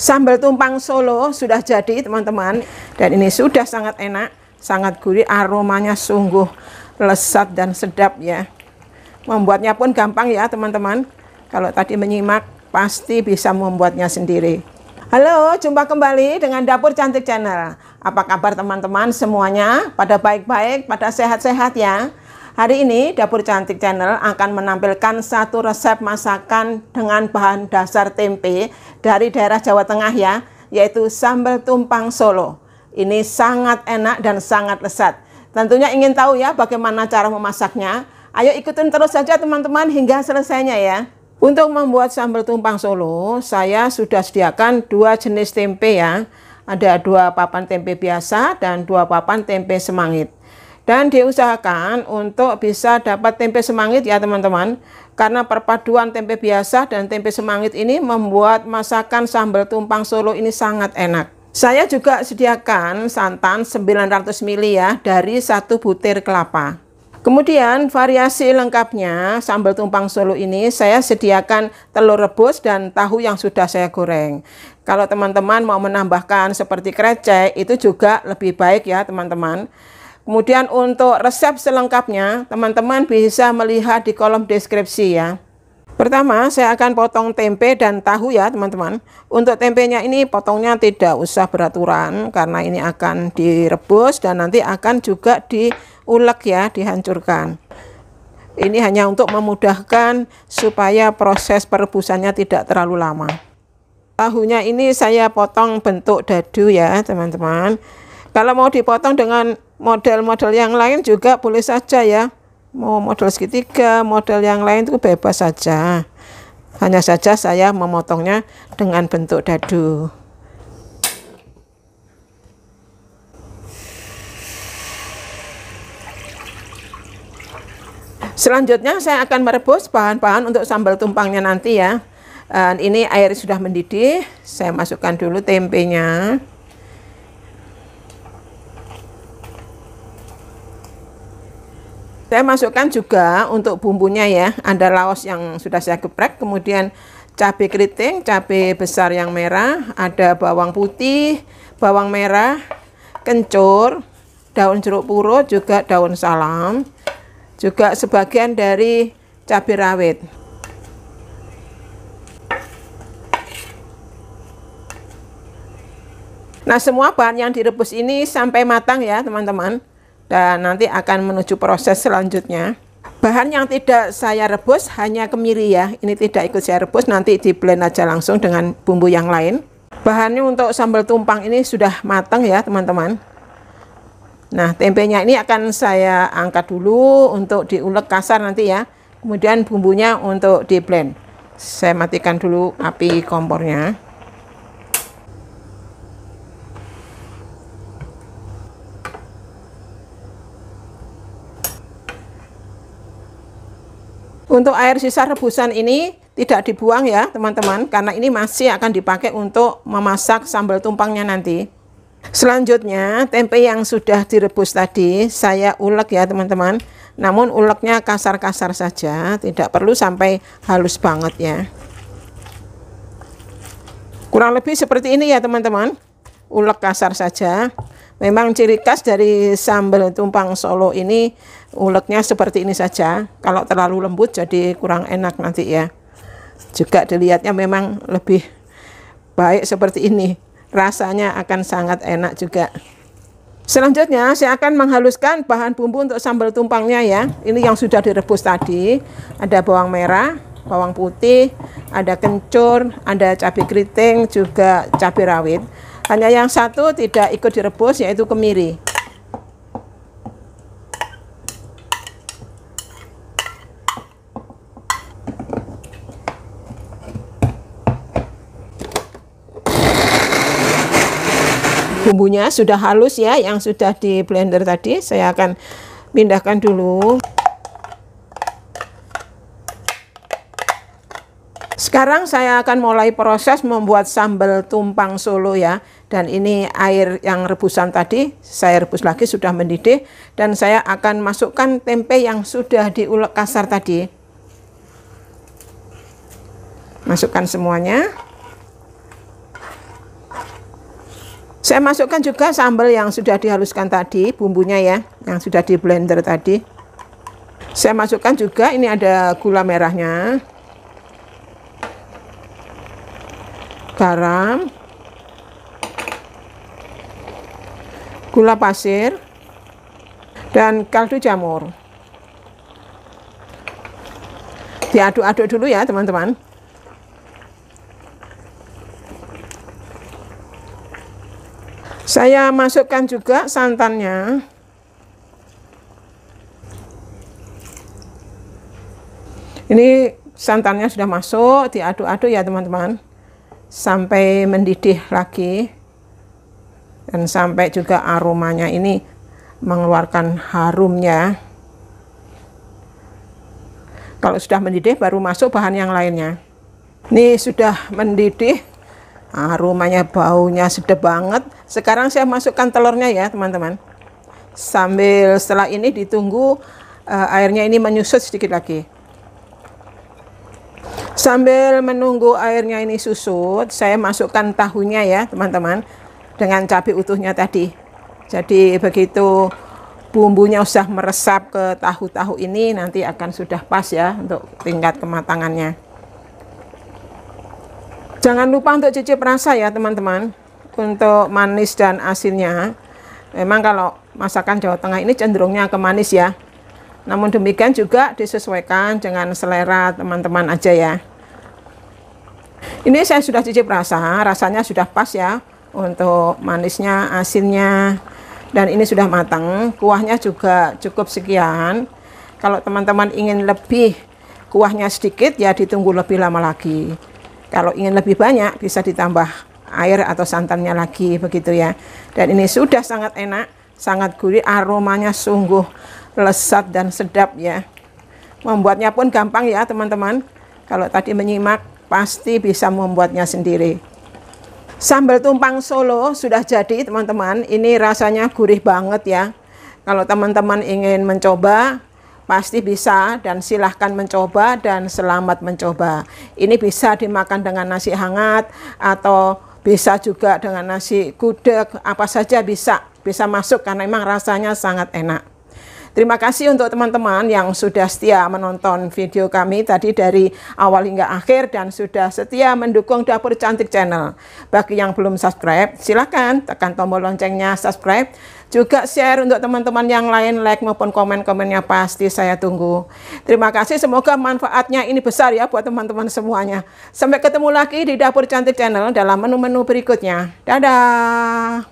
Sambal tumpang Solo sudah jadi teman-teman dan ini sudah sangat enak, sangat gurih, aromanya sungguh lesat dan sedap ya. Membuatnya pun gampang ya teman-teman. Kalau tadi menyimak pasti bisa membuatnya sendiri. Halo, jumpa kembali dengan Dapur Cantik Channel. Apa kabar teman-teman semuanya? Pada baik-baik, pada sehat-sehat ya. Hari ini Dapur Cantik Channel akan menampilkan satu resep masakan dengan bahan dasar tempe dari daerah Jawa Tengah ya, yaitu sambal tumpang Solo. Ini sangat enak dan sangat lezat. Tentunya ingin tahu ya bagaimana cara memasaknya. Ayo ikutin terus saja teman-teman hingga selesainya ya. Untuk membuat sambal tumpang Solo, saya sudah sediakan dua jenis tempe ya. Ada dua papan tempe biasa dan dua papan tempe semangit dan diusahakan untuk bisa dapat tempe semangit ya teman-teman karena perpaduan tempe biasa dan tempe semangit ini membuat masakan sambal tumpang solo ini sangat enak saya juga sediakan santan 900 ml ya dari satu butir kelapa Kemudian variasi lengkapnya sambal tumpang solo ini saya sediakan telur rebus dan tahu yang sudah saya goreng. Kalau teman-teman mau menambahkan seperti krecek itu juga lebih baik ya teman-teman. Kemudian untuk resep selengkapnya, teman-teman bisa melihat di kolom deskripsi ya. Pertama, saya akan potong tempe dan tahu ya teman-teman. Untuk tempenya ini potongnya tidak usah beraturan karena ini akan direbus dan nanti akan juga diulek ya, dihancurkan. Ini hanya untuk memudahkan supaya proses perebusannya tidak terlalu lama. Tahunya ini saya potong bentuk dadu ya teman-teman. Kalau mau dipotong dengan model-model yang lain juga boleh saja ya mau model segitiga model yang lain itu bebas saja hanya saja saya memotongnya dengan bentuk dadu Selanjutnya saya akan merebus bahan-bahan untuk sambal tumpangnya nanti ya. Dan eh, ini air sudah mendidih, saya masukkan dulu tempenya. Saya masukkan juga untuk bumbunya ya, ada laos yang sudah saya geprek, kemudian cabai keriting, cabai besar yang merah, ada bawang putih, bawang merah, kencur, daun jeruk purut, juga daun salam, juga sebagian dari cabai rawit. Nah, semua bahan yang direbus ini sampai matang ya, teman-teman dan nanti akan menuju proses selanjutnya bahan yang tidak saya rebus hanya kemiri ya ini tidak ikut saya rebus nanti di blend aja langsung dengan bumbu yang lain bahannya untuk sambal tumpang ini sudah matang ya teman-teman nah tempenya ini akan saya angkat dulu untuk diulek kasar nanti ya kemudian bumbunya untuk di blend saya matikan dulu api kompornya Untuk air sisa rebusan ini tidak dibuang ya teman-teman karena ini masih akan dipakai untuk memasak sambal tumpangnya nanti. Selanjutnya tempe yang sudah direbus tadi saya ulek ya teman-teman Namun uleknya kasar-kasar saja tidak perlu sampai halus banget ya Kurang lebih seperti ini ya teman-teman Ulek kasar saja Memang ciri khas dari sambal tumpang Solo ini uleknya seperti ini saja. Kalau terlalu lembut jadi kurang enak nanti ya. Juga dilihatnya memang lebih baik seperti ini. Rasanya akan sangat enak juga. Selanjutnya saya akan menghaluskan bahan bumbu untuk sambal tumpangnya ya. Ini yang sudah direbus tadi. Ada bawang merah, bawang putih, ada kencur, ada cabai keriting, juga cabai rawit. Hanya yang satu tidak ikut direbus yaitu kemiri. Bumbunya sudah halus ya yang sudah di blender tadi. Saya akan pindahkan dulu. Sekarang saya akan mulai proses membuat sambal tumpang solo ya dan ini air yang rebusan tadi saya rebus lagi sudah mendidih dan saya akan masukkan tempe yang sudah diulek kasar tadi masukkan semuanya saya masukkan juga sambal yang sudah dihaluskan tadi bumbunya ya yang sudah di blender tadi saya masukkan juga ini ada gula merahnya garam gula pasir, dan kaldu jamur. Diaduk-aduk dulu ya teman-teman. Saya masukkan juga santannya. Ini santannya sudah masuk, diaduk-aduk ya teman-teman. Sampai mendidih lagi dan sampai juga aromanya ini mengeluarkan harumnya kalau sudah mendidih baru masuk bahan yang lainnya ini sudah mendidih aromanya baunya sedap banget sekarang saya masukkan telurnya ya teman-teman sambil setelah ini ditunggu uh, airnya ini menyusut sedikit lagi sambil menunggu airnya ini susut saya masukkan tahunya ya teman-teman dengan cabai utuhnya tadi. Jadi begitu bumbunya sudah meresap ke tahu-tahu ini nanti akan sudah pas ya untuk tingkat kematangannya. Jangan lupa untuk cicip rasa ya teman-teman untuk manis dan asinnya. Memang kalau masakan Jawa Tengah ini cenderungnya ke manis ya. Namun demikian juga disesuaikan dengan selera teman-teman aja ya. Ini saya sudah cicip rasa, rasanya sudah pas ya untuk manisnya asinnya dan ini sudah matang kuahnya juga cukup sekian kalau teman-teman ingin lebih kuahnya sedikit ya ditunggu lebih lama lagi kalau ingin lebih banyak bisa ditambah air atau santannya lagi begitu ya dan ini sudah sangat enak sangat gurih aromanya sungguh lesat dan sedap ya membuatnya pun gampang ya teman-teman kalau tadi menyimak pasti bisa membuatnya sendiri Sambal tumpang Solo sudah jadi teman-teman. Ini rasanya gurih banget ya. Kalau teman-teman ingin mencoba pasti bisa dan silahkan mencoba dan selamat mencoba. Ini bisa dimakan dengan nasi hangat atau bisa juga dengan nasi gudeg, apa saja bisa. Bisa masuk karena memang rasanya sangat enak. Terima kasih untuk teman-teman yang sudah setia menonton video kami tadi dari awal hingga akhir dan sudah setia mendukung Dapur Cantik Channel. Bagi yang belum subscribe, silakan tekan tombol loncengnya subscribe. Juga share untuk teman-teman yang lain, like maupun komen-komennya pasti saya tunggu. Terima kasih, semoga manfaatnya ini besar ya buat teman-teman semuanya. Sampai ketemu lagi di Dapur Cantik Channel dalam menu-menu berikutnya. Dadah!